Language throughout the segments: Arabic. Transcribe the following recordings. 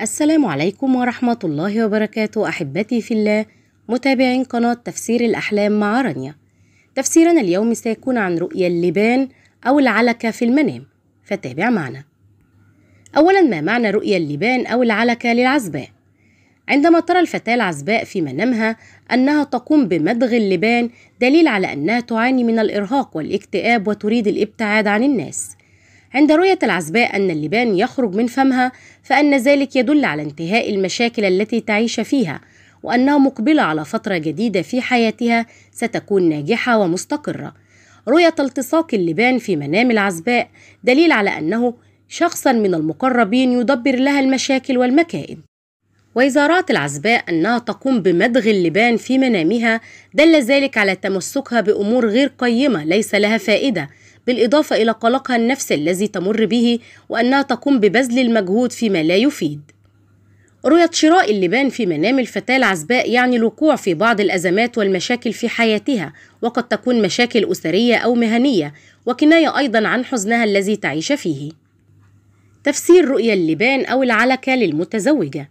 السلام عليكم ورحمة الله وبركاته أحبتي في الله متابعين قناة تفسير الأحلام مع رانيا تفسيرنا اليوم سيكون عن رؤيا اللبان أو العلكة في المنام فتابع معنا أولا ما معنى رؤيا اللبان أو العلكة للعزباء عندما ترى الفتاة العزباء في منامها أنها تقوم بمدغ اللبان دليل على أنها تعاني من الإرهاق والاكتئاب وتريد الابتعاد عن الناس عند رؤية العزباء أن اللبان يخرج من فمها فأن ذلك يدل على انتهاء المشاكل التي تعيش فيها وأنها مقبلة على فترة جديدة في حياتها ستكون ناجحة ومستقرة رؤية التصاق اللبان في منام العزباء دليل على أنه شخصا من المقربين يدبر لها المشاكل والمكائد وإذا رأت العزباء أنها تقوم بمدغ اللبان في منامها دل ذلك على تمسكها بأمور غير قيمة ليس لها فائدة بالإضافة إلى قلقها النفسي الذي تمر به وأنها تقوم ببذل المجهود فيما لا يفيد رؤية شراء اللبان في منام الفتاة العزباء يعني الوقوع في بعض الأزمات والمشاكل في حياتها وقد تكون مشاكل أسرية أو مهنية وكناية أيضا عن حزنها الذي تعيش فيه تفسير رؤية اللبان أو العلكة للمتزوجة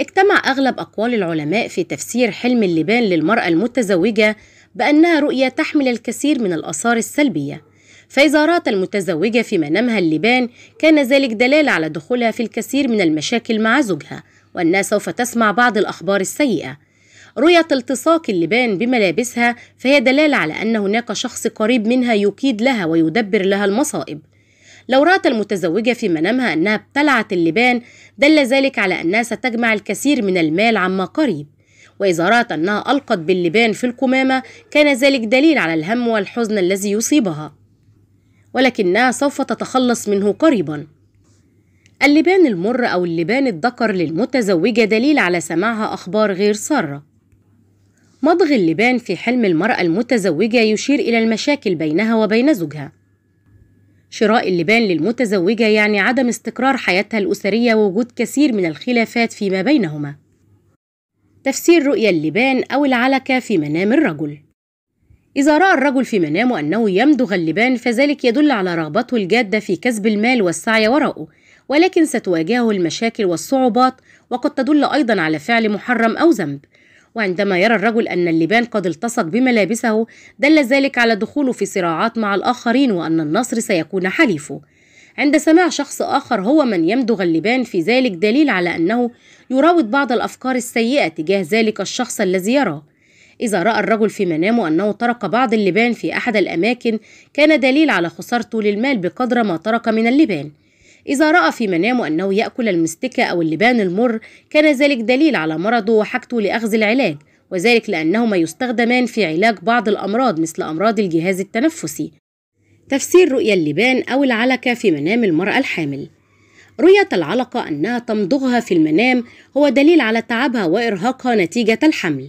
اجتمع أغلب أقوال العلماء في تفسير حلم اللبان للمرأة المتزوجة بأنها رؤية تحمل الكثير من الآثار السلبية فإذا رأت المتزوجة في منامها اللبان كان ذلك دلالة على دخولها في الكثير من المشاكل مع زوجها وأنها سوف تسمع بعض الأخبار السيئة رؤية التصاق اللبان بملابسها فهي دلالة على أن هناك شخص قريب منها يكيد لها ويدبر لها المصائب لو رأت المتزوجة في منامها أنها ابتلعت اللبان دل ذلك على أنها ستجمع الكثير من المال عما قريب وإذا رأت أنها ألقت باللبان في القمامة كان ذلك دليل على الهم والحزن الذي يصيبها ولكنها سوف تتخلص منه قريبا اللبان المر أو اللبان الذكر للمتزوجة دليل على سماعها أخبار غير سارة مضغ اللبان في حلم المرأة المتزوجة يشير إلى المشاكل بينها وبين زوجها شراء اللبان للمتزوجة يعني عدم استقرار حياتها الأسرية ووجود كثير من الخلافات فيما بينهما تفسير رؤية اللبان أو العلكة في منام الرجل إذا رأى الرجل في منامه أنه يمدغ غلبان فذلك يدل على رغبته الجادة في كسب المال والسعي وراءه ولكن ستواجهه المشاكل والصعوبات وقد تدل أيضا على فعل محرم أو ذنب وعندما يرى الرجل أن اللبان قد التصق بملابسه دل ذلك على دخوله في صراعات مع الآخرين وأن النصر سيكون حليفه عند سماع شخص آخر هو من يمدغ اللبان في ذلك دليل على أنه يراود بعض الأفكار السيئة تجاه ذلك الشخص الذي يراه إذا رأى الرجل في منامه أنه ترك بعض اللبان في أحد الأماكن كان دليل على خسارته للمال بقدر ما ترك من اللبان إذا رأى في منامه أنه يأكل المستكة أو اللبان المر كان ذلك دليل على مرضه وحاجته لأخذ العلاج وذلك لأنهما يستخدمان في علاج بعض الأمراض مثل أمراض الجهاز التنفسي تفسير رؤية اللبان أو العلكة في منام المرأة الحامل رؤية العلقة أنها تمضغها في المنام هو دليل على تعبها وإرهاقها نتيجة الحمل